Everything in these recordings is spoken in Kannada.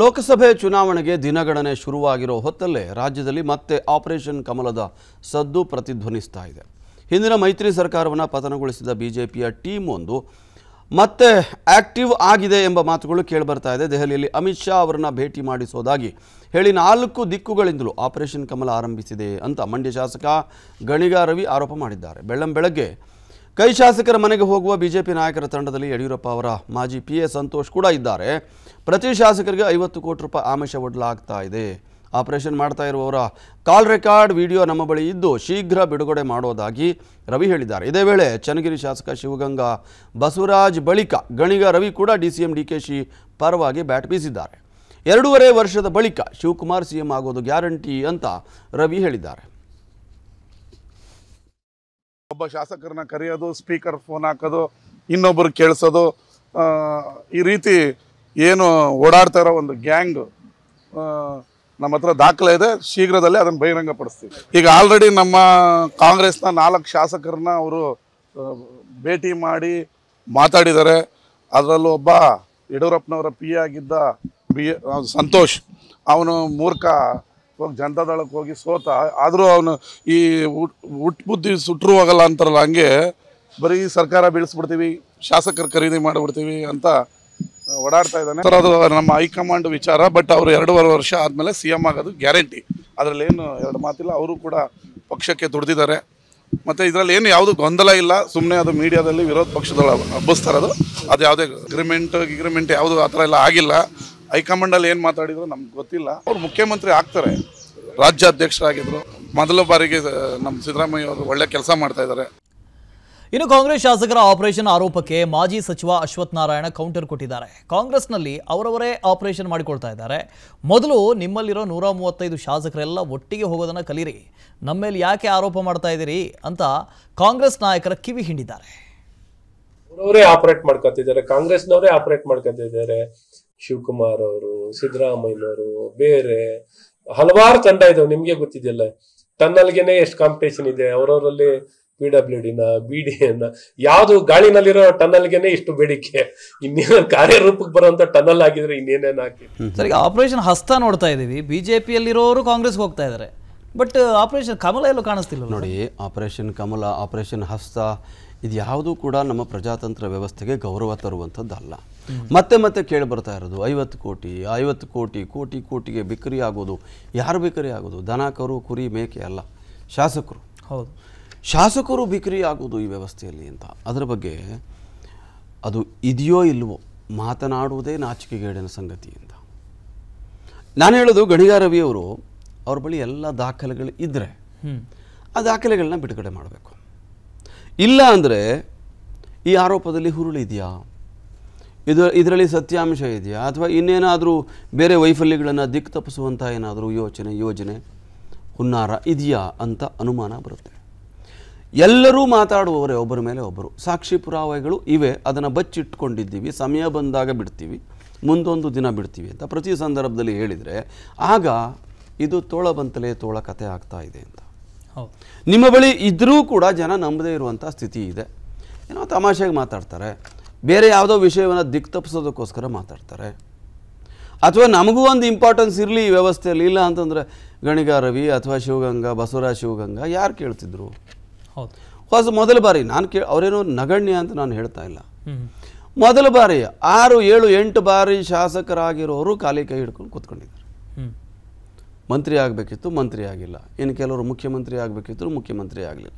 ಲೋಕಸಭೆ ಚುನಾವಣೆಗೆ ದಿನಗಣನೆ ಶುರುವಾಗಿರೋ ಹೊತ್ತಲ್ಲೇ ರಾಜ್ಯದಲ್ಲಿ ಮತ್ತೆ ಆಪರೇಷನ್ ಕಮಲದ ಸದ್ದು ಪ್ರತಿಧ್ವನಿಸ್ತಾ ಇದೆ ಹಿಂದಿನ ಮೈತ್ರಿ ಸರ್ಕಾರವನ್ನು ಪತನಗೊಳಿಸಿದ ಬಿಜೆಪಿಯ ಟೀಮ್ ಒಂದು ಮತ್ತೆ ಆಕ್ಟಿವ್ ಆಗಿದೆ ಎಂಬ ಮಾತುಗಳು ಕೇಳಿಬರ್ತಾ ಇದೆ ದೆಹಲಿಯಲ್ಲಿ ಅಮಿತ್ ಶಾ ಅವರನ್ನು ಭೇಟಿ ಮಾಡಿಸೋದಾಗಿ ಹೇಳಿ ನಾಲ್ಕು ದಿಕ್ಕುಗಳಿಂದಲೂ ಆಪರೇಷನ್ ಕಮಲ ಆರಂಭಿಸಿದೆ ಅಂತ ಮಂಡ್ಯ ಶಾಸಕ ಗಣಿಗಾ ರವಿ ಆರೋಪ ಮಾಡಿದ್ದಾರೆ ಬೆಳ್ಳಂ ಬೆಳಗ್ಗೆ ಕೈ ಶಾಸಕರ ಮನೆಗೆ ಹೋಗುವ ಬಿಜೆಪಿ ನಾಯಕರ ತಂಡದಲ್ಲಿ ಯಡಿಯೂರಪ್ಪ ಅವರ ಮಾಜಿ ಪಿ ಎ ಸಂತೋಷ್ ಕೂಡ ಇದ್ದಾರೆ ಪ್ರತಿ ಶಾಸಕರಿಗೆ ಐವತ್ತು ಕೋಟಿ ರೂಪಾಯಿ ಆಮಿಷ ಒಡಲಾಗ್ತಾ ಇದೆ ಆಪರೇಷನ್ ಮಾಡ್ತಾ ಇರುವವರ ಕಾಲ್ ರೆಕಾರ್ಡ್ ವಿಡಿಯೋ ನಮ್ಮ ಬಳಿ ಇದ್ದು ಶೀಘ್ರ ಬಿಡುಗಡೆ ಮಾಡೋದಾಗಿ ರವಿ ಹೇಳಿದ್ದಾರೆ ಇದೇ ವೇಳೆ ಚನ್ನಗಿರಿ ಶಾಸಕ ಶಿವಗಂಗಾ ಬಸವರಾಜ್ ಬಳಿಕ ಗಣಿಗ ರವಿ ಕೂಡ D C M D K ಶಿ ಪರವಾಗಿ ಬ್ಯಾಟ್ ಬೀಸಿದ್ದಾರೆ ಎರಡೂವರೆ ವರ್ಷದ ಬಳಿಕ ಶಿವಕುಮಾರ್ ಸಿಎಂ ಆಗೋದು ಗ್ಯಾರಂಟಿ ಅಂತ ರವಿ ಹೇಳಿದ್ದಾರೆ ಒಬ್ಬ ಶಾಸಕರನ್ನ ಕರೆಯೋದು ಸ್ಪೀಕರ್ ಫೋನ್ ಹಾಕೋದು ಇನ್ನೊಬ್ಬರು ಕೇಳಿಸೋದು ಈ ರೀತಿ ಏನು ಓಡಾಡ್ತಾ ಇರೋ ಒಂದು ಗ್ಯಾಂಗ್ ನಮ್ಮ ಹತ್ರ ದಾಖಲೆ ಇದೆ ಶೀಘ್ರದಲ್ಲೇ ಅದನ್ನು ಬಹಿರಂಗಪಡಿಸ್ತೀವಿ ಈಗ ಆಲ್ರೆಡಿ ನಮ್ಮ ಕಾಂಗ್ರೆಸ್ನ ನಾಲ್ಕು ಶಾಸಕರನ್ನ ಅವರು ಭೇಟಿ ಮಾಡಿ ಮಾತಾಡಿದ್ದಾರೆ ಅದರಲ್ಲೂ ಒಬ್ಬ ಯಡಿಯೂರಪ್ಪನವರ ಪಿ ಆಗಿದ್ದ ಬಿ ಸಂತೋಷ್ ಅವನು ಮೂರ್ಖ ಹೋಗಿ ಜನತಾದಳಕ್ಕೆ ಹೋಗಿ ಸೋತ ಆದರೂ ಅವನು ಈ ಉಟ್ ಬುದ್ಧಿ ಸುಟ್ಟರು ಹೋಗಲ್ಲ ಅಂತಾರಲ್ಲ ಹಂಗೆ ಬರೀ ಸರ್ಕಾರ ಬೀಳಿಸ್ಬಿಡ್ತೀವಿ ಶಾಸಕರು ಖರೀದಿ ಮಾಡಿಬಿಡ್ತೀವಿ ಅಂತ ಓಡಾಡ್ತಾ ಇದ್ದಾನೆ ಸರ್ ಅದು ನಮ್ಮ ಹೈಕಮಾಂಡ್ ವಿಚಾರ ಬಟ್ ಅವರು ಎರಡೂವರೆ ವರ್ಷ ಆದಮೇಲೆ ಸಿ ಎಮ್ ಆಗೋದು ಗ್ಯಾರಂಟಿ ಅದರಲ್ಲಿ ಏನು ಎರಡು ಮಾತಿಲ್ಲ ಅವರು ಕೂಡ ಪಕ್ಷಕ್ಕೆ ದುಡ್ದಿದ್ದಾರೆ ಮತ್ತು ಇದರಲ್ಲಿ ಏನು ಯಾವುದು ಗೊಂದಲ ಇಲ್ಲ ಸುಮ್ಮನೆ ಅದು ಮೀಡಿಯಾದಲ್ಲಿ ವಿರೋಧ ಪಕ್ಷದೊಳ ಹಬ್ಬಿಸ್ತಾರದು ಅದು ಯಾವುದೇ ಅಗ್ರಿಮೆಂಟ್ ಅಗ್ರಿಮೆಂಟ್ ಯಾವುದು ಆ ಥರ ಎಲ್ಲ ಆಗಿಲ್ಲ ಹೈಕಮಾಂಡಲ್ಲಿ ಏನು ಮಾತಾಡಿದ್ರು ನಮ್ಗೆ ಗೊತ್ತಿಲ್ಲ ಅವ್ರು ಮುಖ್ಯಮಂತ್ರಿ ಆಗ್ತಾರೆ ರಾಜ್ಯಾಧ್ಯಕ್ಷರಾಗಿದ್ರು ಮೊದಲ ಬಾರಿಗೆ ನಮ್ಮ ಸಿದ್ದರಾಮಯ್ಯ ಅವರು ಒಳ್ಳೆ ಕೆಲಸ ಮಾಡ್ತಾ ಇದ್ದಾರೆ ಇನ್ನು ಕಾಂಗ್ರೆಸ್ ಶಾಸಕರ ಆಪರೇಷನ್ ಆರೋಪಕ್ಕೆ ಮಾಜಿ ಸಚಿವ ಅಶ್ವಥ್ ನಾರಾಯಣ ಕೌಂಟರ್ ಕೊಟ್ಟಿದ್ದಾರೆ ಕಾಂಗ್ರೆಸ್ನಲ್ಲಿ ಅವರವರೇ ಆಪರೇಷನ್ ಮಾಡಿಕೊಳ್ತಾ ಇದ್ದಾರೆ ಮೊದಲು ನಿಮ್ಮಲ್ಲಿರೋ ನೂರ ಮೂವತ್ತೈದು ಶಾಸಕರೆಲ್ಲ ಒಟ್ಟಿಗೆ ಹೋಗೋದನ್ನು ಕಲೀರಿ ನಮ್ಮ ಮೇಲೆ ಯಾಕೆ ಆರೋಪ ಮಾಡ್ತಾ ಇದ್ದೀರಿ ಅಂತ ಕಾಂಗ್ರೆಸ್ ನಾಯಕರ ಕಿವಿ ಹಿಂಡಿದ್ದಾರೆ ಅವರವರೇ ಆಪರೇಟ್ ಮಾಡ್ಕೊತಿದ್ದಾರೆ ಕಾಂಗ್ರೆಸ್ನವರೇ ಆಪರೇಟ್ ಮಾಡ್ಕೊತಿದ್ದಾರೆ ಶಿವಕುಮಾರ್ ಅವರು ಸಿದ್ದರಾಮಯ್ಯವರು ಬೇರೆ ಹಲವಾರು ತಂಡ ಇದಾವೆ ನಿಮ್ಗೆ ಗೊತ್ತಿದೆಯಲ್ಲ ಟನ್ನಲ್ಗೆನೆ ಎಷ್ಟು ಕಾಂಪಿಟೇಷನ್ ಇದೆ ಅವರವರಲ್ಲಿ ಪಿ ಡಬ್ಲ್ಯೂ ಡಿನ ಬಿ ಡಿ ಎನ್ನ ಯಾವುದು ಗಾಳಿನಲ್ಲಿರೋ ಟನಲ್ಗೆನೆ ಇಷ್ಟು ಬೇಡಿಕೆ ಇನ್ನೇನು ಕಾರ್ಯರೂಪಕ್ಕೆ ಬರುವಂತ ಟನಲ್ ಆಗಿದ್ರೆ ಇನ್ನೇನೇನು ಹಾಕಿ ಸರಿ ಆಪರೇಷನ್ ಹಸ್ತ ನೋಡ್ತಾ ಇದೀವಿ ಬಿಜೆಪಿಯಲ್ಲಿರೋರು ಕಾಂಗ್ರೆಸ್ಗೆ ಹೋಗ್ತಾ ಇದ್ದಾರೆ ಬಟ್ ಆಪರೇಷನ್ ಕಮಲ ಎಲ್ಲೂ ಕಾಣಿಸ್ತಿಲ್ಲ ನೋಡಿ ಆಪರೇಷನ್ ಕಮಲ ಆಪರೇಷನ್ ಹಸ್ತ ಇದು ಯಾವುದೂ ಕೂಡ ನಮ್ಮ ಪ್ರಜಾತಂತ್ರ ವ್ಯವಸ್ಥೆಗೆ ಗೌರವ ತರುವಂಥದ್ದಲ್ಲ ಮತ್ತೆ ಮತ್ತೆ ಕೇಳಿ ಬರ್ತಾ ಇರೋದು ಐವತ್ತು ಕೋಟಿ ಐವತ್ತು ಕೋಟಿ ಕೋಟಿ ಕೋಟಿಗೆ ಬಿಕ್ರಿ ಆಗೋದು ಯಾರು ಬಿಕ್ರಿ ಆಗೋದು ದನ ಕರು ಕುರಿ ಮೇಕೆ ಅಲ್ಲ ಶಾಸಕರು ಹೌದು ಶಾಸಕರು ಬಿಕ್ರಿ ಆಗೋದು ಈ ವ್ಯವಸ್ಥೆಯಲ್ಲಿ ಅಂತ ಅದರ ಬಗ್ಗೆ ಅದು ಇದೆಯೋ ಇಲ್ಲವೋ ಮಾತನಾಡುವುದೇ ನಾಚಿಕೆಗೇಡಿನ ಸಂಗತಿ ಅಂತ ನಾನು ಹೇಳೋದು ಗಣಿಗಾರವಿಯವರು ಅವ್ರ ಬಳಿ ಎಲ್ಲ ದಾಖಲೆಗಳು ಇದ್ದರೆ ಆ ದಾಖಲೆಗಳನ್ನ ಬಿಡುಗಡೆ ಮಾಡಬೇಕು ಇಲ್ಲ ಅಂದರೆ ಈ ಆರೋಪದಲ್ಲಿ ಹುರುಳಿದೆಯಾ ಇದು ಇದರಲ್ಲಿ ಸತ್ಯಾಂಶ ಇದೆಯಾ ಅಥವಾ ಇನ್ನೇನಾದರೂ ಬೇರೆ ವೈಫಲ್ಯಗಳನ್ನು ದಿಕ್ಕು ತಪ್ಪಿಸುವಂಥ ಏನಾದರೂ ಯೋಚನೆ ಯೋಜನೆ ಹುನ್ನಾರ ಇದೆಯಾ ಅಂತ ಅನುಮಾನ ಬರುತ್ತೆ ಎಲ್ಲರೂ ಮಾತಾಡುವವರೇ ಒಬ್ಬರ ಮೇಲೆ ಒಬ್ಬರು ಸಾಕ್ಷಿ ಪುರಾವೆಗಳು ಇವೆ ಅದನ್ನು ಬಚ್ಚಿಟ್ಕೊಂಡಿದ್ದೀವಿ ಸಮಯ ಬಂದಾಗ ಬಿಡ್ತೀವಿ ಮುಂದೊಂದು ದಿನ ಬಿಡ್ತೀವಿ ಅಂತ ಪ್ರತಿ ಸಂದರ್ಭದಲ್ಲಿ ಹೇಳಿದರೆ ಆಗ ಇದು ತೋಳ ಬಂತಲೇ ತೋಳ ಕತೆ ಆಗ್ತಾ ಇದೆ ಅಂತ ನಿಮ್ಮ ಬಳಿ ಇದ್ದರೂ ಕೂಡ ಜನ ನಂಬದೇ ಇರುವಂಥ ಸ್ಥಿತಿ ಇದೆ ಏನೋ ತಮಾಷೆಗೆ ಮಾತಾಡ್ತಾರೆ ಬೇರೆ ಯಾವುದೋ ವಿಷಯವನ್ನು ತಪ್ಪಿಸೋದಕ್ಕೋಸ್ಕರ ಮಾತಾಡ್ತಾರೆ ಅಥವಾ ನಮಗೂ ಒಂದು ಇಂಪಾರ್ಟೆನ್ಸ್ ಇರಲಿ ಈ ವ್ಯವಸ್ಥೆಯಲ್ಲಿ ಇಲ್ಲ ಅಂತಂದರೆ ಗಣಿಗಾರವಿ ರವಿ ಅಥವಾ ಶಿವಗಂಗಾ ಬಸವರಾಜ ಶಿವಗಂಗಾ ಯಾರು ಕೇಳ್ತಿದ್ರು ಹೊಸ ಮೊದಲ ಬಾರಿ ನಾನು ಕೇ ಅವರೇನೋ ನಗಣ್ಯ ಅಂತ ನಾನು ಹೇಳ್ತಾ ಇಲ್ಲ ಮೊದಲ ಬಾರಿ ಆರು ಏಳು ಎಂಟು ಬಾರಿ ಶಾಸಕರಾಗಿರೋರು ಖಾಲಿ ಕೈ ಹಿಡ್ಕೊಂಡು ಕೂತ್ಕೊಂಡಿದ್ದಾರೆ ಮಂತ್ರಿ ಆಗಬೇಕಿತ್ತು ಮಂತ್ರಿ ಆಗಿಲ್ಲ ಇನ್ನು ಕೆಲವರು ಮುಖ್ಯಮಂತ್ರಿ ಆಗಬೇಕಿತ್ತು ಮುಖ್ಯಮಂತ್ರಿ ಆಗಲಿಲ್ಲ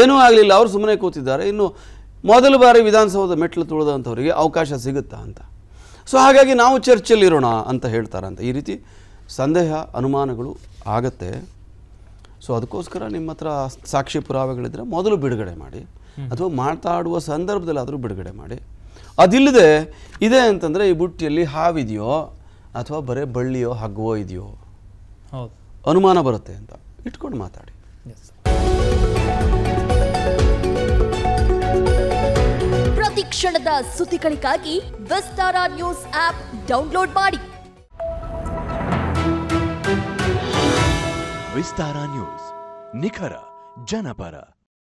ಏನೂ ಆಗಲಿಲ್ಲ ಅವರು ಸುಮ್ಮನೆ ಕೂತಿದ್ದಾರೆ ಇನ್ನು ಮೊದಲ ಬಾರಿ ವಿಧಾನಸೌಧ ಮೆಟ್ಲು ತುಳಿದಂಥವರಿಗೆ ಅವಕಾಶ ಸಿಗುತ್ತಾ ಅಂತ ಸೊ ಹಾಗಾಗಿ ನಾವು ಚರ್ಚೆಲ್ಲಿರೋಣ ಅಂತ ಹೇಳ್ತಾರಂತ ಈ ರೀತಿ ಸಂದೇಹ ಅನುಮಾನಗಳು ಆಗತ್ತೆ ಸೊ ಅದಕ್ಕೋಸ್ಕರ ನಿಮ್ಮ ಹತ್ರ ಸಾಕ್ಷಿ ಪುರಾವೆಗಳಿದ್ದರೆ ಮೊದಲು ಬಿಡುಗಡೆ ಮಾಡಿ ಅಥವಾ ಮಾತಾಡುವ ಸಂದರ್ಭದಲ್ಲಾದರೂ ಬಿಡುಗಡೆ ಮಾಡಿ ಅದಿಲ್ಲದೆ ಇದೆ ಅಂತಂದರೆ ಈ ಬುಟ್ಟಿಯಲ್ಲಿ ಹಾವಿದೆಯೋ ಅಥವಾ ಬರೇ ಬಳ್ಳಿಯೋ ಹಗ್ಗವೋ ಇದೆಯೋ ಅನುಮಾನ ಬರುತ್ತೆ ಅಂತ ಇಟ್ಕೊಂಡು ಮಾತಾಡಿ ಪ್ರತಿ ಕ್ಷಣದ ಸುದ್ದಿಗಳಿಗಾಗಿ ವಿಸ್ತಾರ ನ್ಯೂಸ್ ಆಪ್ ಡೌನ್ಲೋಡ್ ಮಾಡಿ ವಿಸ್ತಾರ ನ್ಯೂಸ್ ನಿಖರ ಜನಪರ